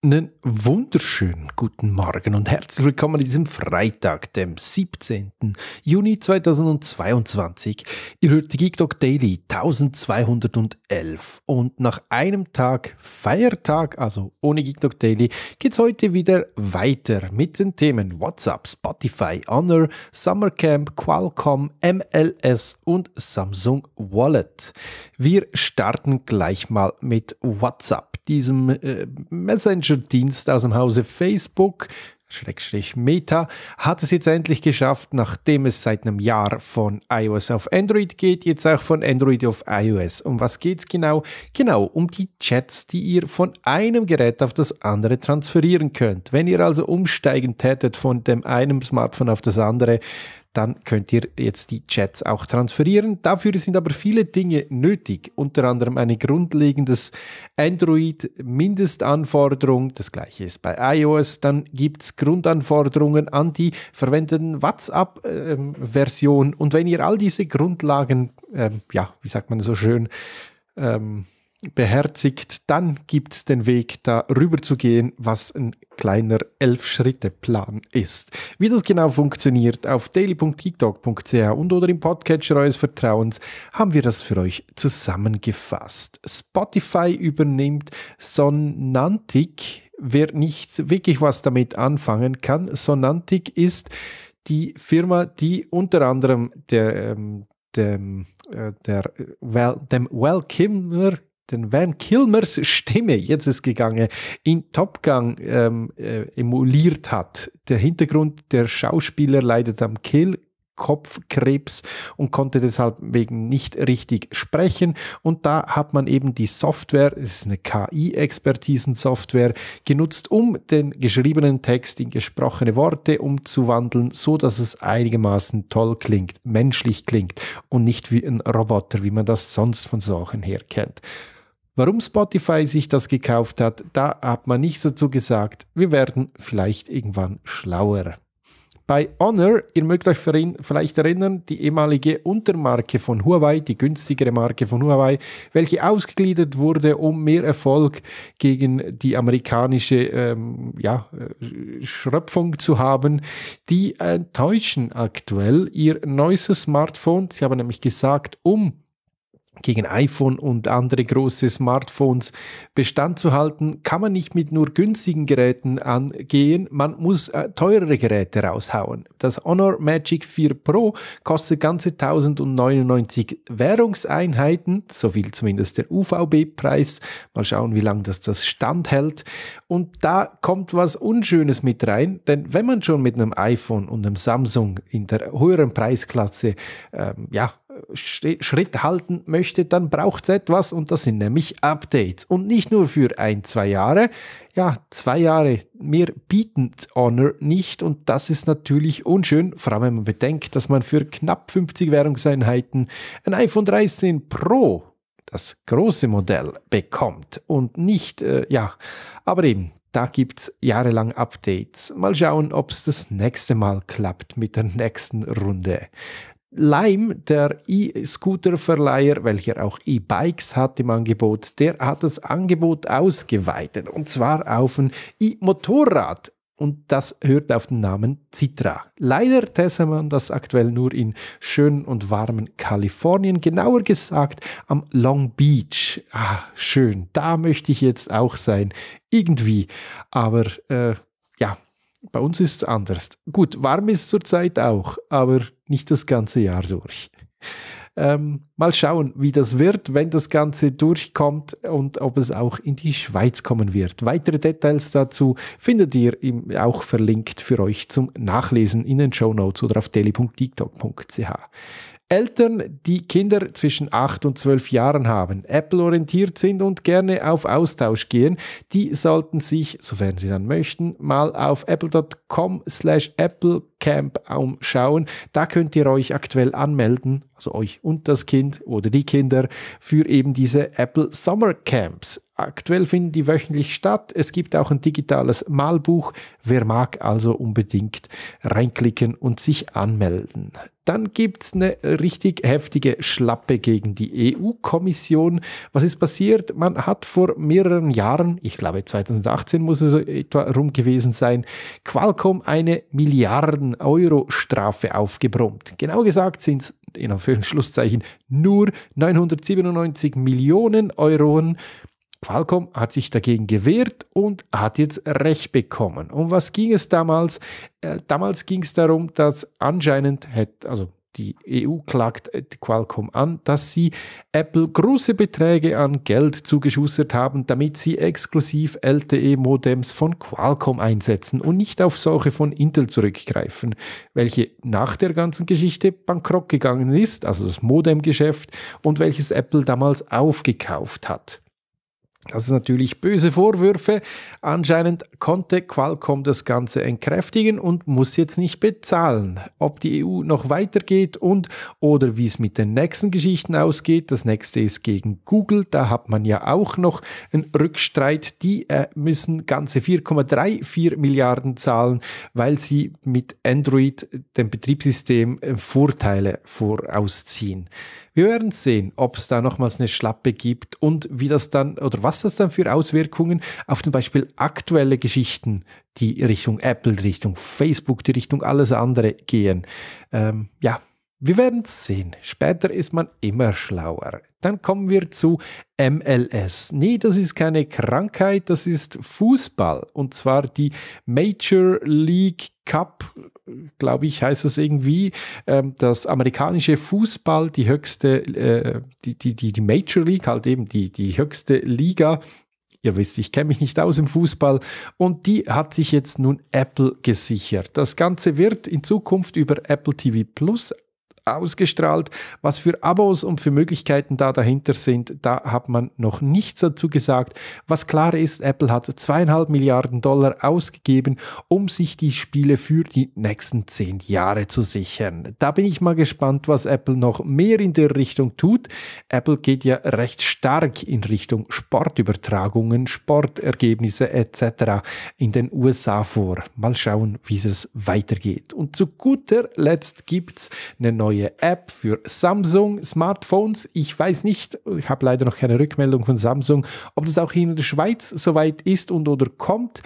Einen wunderschönen guten Morgen und herzlich willkommen an diesem Freitag, dem 17. Juni 2022. Ihr hört die GeekDog Daily 1211 und nach einem Tag Feiertag, also ohne GeekDog Daily, geht es heute wieder weiter mit den Themen WhatsApp, Spotify, Honor, Summer Camp, Qualcomm, MLS und Samsung Wallet. Wir starten gleich mal mit WhatsApp diesem äh, Messenger-Dienst aus dem Hause Facebook Schrägstrich Meta hat es jetzt endlich geschafft, nachdem es seit einem Jahr von iOS auf Android geht, jetzt auch von Android auf iOS. Um was geht es genau? Genau, um die Chats, die ihr von einem Gerät auf das andere transferieren könnt. Wenn ihr also umsteigen tätet von dem einen Smartphone auf das andere, dann könnt ihr jetzt die Chats auch transferieren. Dafür sind aber viele Dinge nötig, unter anderem eine grundlegende Android-Mindestanforderung. Das gleiche ist bei iOS. Dann gibt es Grundanforderungen an die verwendeten WhatsApp-Version. Und wenn ihr all diese Grundlagen, ähm, ja, wie sagt man so schön, ähm, beherzigt, dann gibt es den Weg, da rüber zu gehen, was ein kleiner Elf-Schritte-Plan ist. Wie das genau funktioniert, auf daily.geekdog.ch und oder im Podcatcher eures Vertrauens haben wir das für euch zusammengefasst. Spotify übernimmt Sonnantic wer nicht wirklich was damit anfangen kann, Sonantic ist die Firma, die unter anderem der, ähm, dem, äh, der, well, äh, dem Well Kilmer, den Van Kilmers Stimme, jetzt ist gegangen, in Top Gun ähm, äh, emuliert hat. Der Hintergrund, der Schauspieler leidet am Kehl Kopfkrebs und konnte deshalb wegen nicht richtig sprechen. Und da hat man eben die Software, es ist eine KI-Expertisen-Software, genutzt, um den geschriebenen Text in gesprochene Worte umzuwandeln, so dass es einigermaßen toll klingt, menschlich klingt und nicht wie ein Roboter, wie man das sonst von Sachen her kennt. Warum Spotify sich das gekauft hat, da hat man nichts dazu gesagt. Wir werden vielleicht irgendwann schlauer. Bei Honor, ihr mögt euch vielleicht erinnern, die ehemalige Untermarke von Huawei, die günstigere Marke von Huawei, welche ausgegliedert wurde, um mehr Erfolg gegen die amerikanische ähm, ja, äh, Schröpfung zu haben, die enttäuschen aktuell ihr neues Smartphone. Sie haben nämlich gesagt, um gegen iPhone und andere große Smartphones Bestand zu halten, kann man nicht mit nur günstigen Geräten angehen. Man muss äh, teurere Geräte raushauen. Das Honor Magic 4 Pro kostet ganze 1099 Währungseinheiten, so viel zumindest der UVB-Preis. Mal schauen, wie lange das das standhält. Und da kommt was Unschönes mit rein, denn wenn man schon mit einem iPhone und einem Samsung in der höheren Preisklasse ähm, ja, Schritt halten möchte, dann braucht es etwas und das sind nämlich Updates. Und nicht nur für ein, zwei Jahre. Ja, zwei Jahre mehr bieten Honor nicht und das ist natürlich unschön, vor allem wenn man bedenkt, dass man für knapp 50 Währungseinheiten ein iPhone 13 Pro das große Modell bekommt und nicht, äh, ja, aber eben, da gibt es jahrelang Updates. Mal schauen, ob es das nächste Mal klappt mit der nächsten Runde. Lime, der E-Scooter-Verleiher, welcher auch E-Bikes hat im Angebot, der hat das Angebot ausgeweitet und zwar auf ein E-Motorrad. Und das hört auf den Namen Citra. Leider testet man das aktuell nur in schönen und warmen Kalifornien, genauer gesagt am Long Beach. Ah, schön, da möchte ich jetzt auch sein, irgendwie. Aber äh, ja, bei uns ist es anders. Gut, warm ist zurzeit auch, aber nicht das ganze Jahr durch. Ähm, mal schauen, wie das wird, wenn das Ganze durchkommt und ob es auch in die Schweiz kommen wird. Weitere Details dazu findet ihr auch verlinkt für euch zum Nachlesen in den Show Notes oder auf daily.geektalk.ch. Eltern, die Kinder zwischen 8 und 12 Jahren haben, Apple-orientiert sind und gerne auf Austausch gehen, die sollten sich, sofern sie dann möchten, mal auf apple.com slash applecamp umschauen. Da könnt ihr euch aktuell anmelden, also euch und das Kind oder die Kinder, für eben diese Apple Summer Camps. Aktuell finden die wöchentlich statt. Es gibt auch ein digitales Malbuch. Wer mag also unbedingt reinklicken und sich anmelden. Dann gibt es eine richtig heftige Schlappe gegen die EU-Kommission. Was ist passiert? Man hat vor mehreren Jahren, ich glaube 2018 muss es etwa rum gewesen sein, Qualcomm eine Milliarden Euro Strafe aufgebrummt. Genau gesagt sind es in Anführungszeichen nur 997 Millionen Euro Qualcomm hat sich dagegen gewehrt und hat jetzt Recht bekommen. Um was ging es damals? Äh, damals ging es darum, dass anscheinend also die EU klagt äh, Qualcomm an, dass sie Apple große Beträge an Geld zugeschustert haben, damit sie exklusiv LTE-Modems von Qualcomm einsetzen und nicht auf solche von Intel zurückgreifen, welche nach der ganzen Geschichte bankrott gegangen ist, also das Modem-Geschäft, und welches Apple damals aufgekauft hat. Das ist natürlich böse Vorwürfe. Anscheinend konnte Qualcomm das Ganze entkräftigen und muss jetzt nicht bezahlen. Ob die EU noch weitergeht und oder wie es mit den nächsten Geschichten ausgeht, das nächste ist gegen Google, da hat man ja auch noch einen Rückstreit. Die äh, müssen ganze 4,34 Milliarden zahlen, weil sie mit Android dem Betriebssystem äh, Vorteile vorausziehen hören sehen, ob es da nochmals eine Schlappe gibt und wie das dann oder was das dann für Auswirkungen auf zum Beispiel aktuelle Geschichten, die Richtung Apple, Richtung Facebook, die Richtung alles andere gehen. Ähm, ja, wir werden es sehen. Später ist man immer schlauer. Dann kommen wir zu MLS. Nee, das ist keine Krankheit, das ist Fußball. Und zwar die Major League Cup, glaube ich, heißt es irgendwie. Ähm, das amerikanische Fußball, die höchste, äh, die, die, die, die Major League, halt eben die, die höchste Liga ihr wisst, ich kenne mich nicht aus im Fußball und die hat sich jetzt nun Apple gesichert. Das Ganze wird in Zukunft über Apple TV Plus ausgestrahlt. Was für Abos und für Möglichkeiten da dahinter sind, da hat man noch nichts dazu gesagt. Was klar ist, Apple hat zweieinhalb Milliarden Dollar ausgegeben, um sich die Spiele für die nächsten zehn Jahre zu sichern. Da bin ich mal gespannt, was Apple noch mehr in der Richtung tut. Apple geht ja recht stark in Richtung Sportübertragungen, Sportergebnisse etc. in den USA vor. Mal schauen, wie es weitergeht. Und zu guter Letzt gibt es eine neue neue App für Samsung Smartphones. Ich weiß nicht, ich habe leider noch keine Rückmeldung von Samsung, ob das auch in der Schweiz soweit ist und oder kommt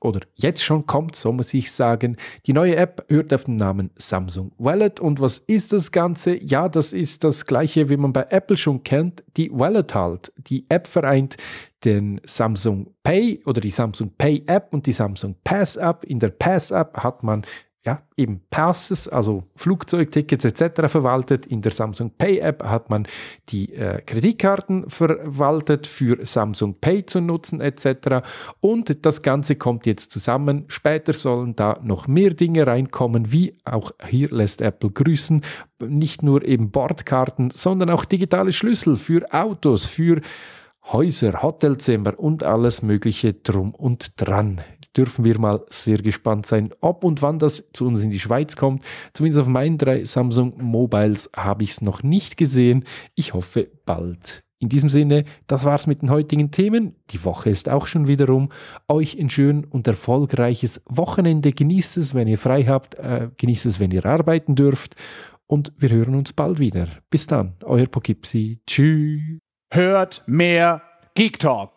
oder jetzt schon kommt, so muss ich sagen. Die neue App hört auf den Namen Samsung Wallet. Und was ist das Ganze? Ja, das ist das gleiche, wie man bei Apple schon kennt, die Wallet halt. Die App vereint den Samsung Pay oder die Samsung Pay App und die Samsung Pass App. In der Pass App hat man ja, eben Passes, also Flugzeugtickets etc. verwaltet. In der Samsung Pay App hat man die äh, Kreditkarten verwaltet für Samsung Pay zu nutzen etc. Und das Ganze kommt jetzt zusammen. Später sollen da noch mehr Dinge reinkommen, wie auch hier lässt Apple grüßen. Nicht nur eben Bordkarten, sondern auch digitale Schlüssel für Autos, für Häuser, Hotelzimmer und alles Mögliche drum und dran dürfen wir mal sehr gespannt sein, ob und wann das zu uns in die Schweiz kommt. Zumindest auf meinen drei Samsung Mobiles habe ich es noch nicht gesehen. Ich hoffe bald. In diesem Sinne, das war's mit den heutigen Themen. Die Woche ist auch schon wieder um. Euch ein schön und erfolgreiches Wochenende. Genießt es, wenn ihr frei habt. Äh, genießt es, wenn ihr arbeiten dürft. Und wir hören uns bald wieder. Bis dann, euer Pokipsi. Tschüss. Hört mehr Geek Talk.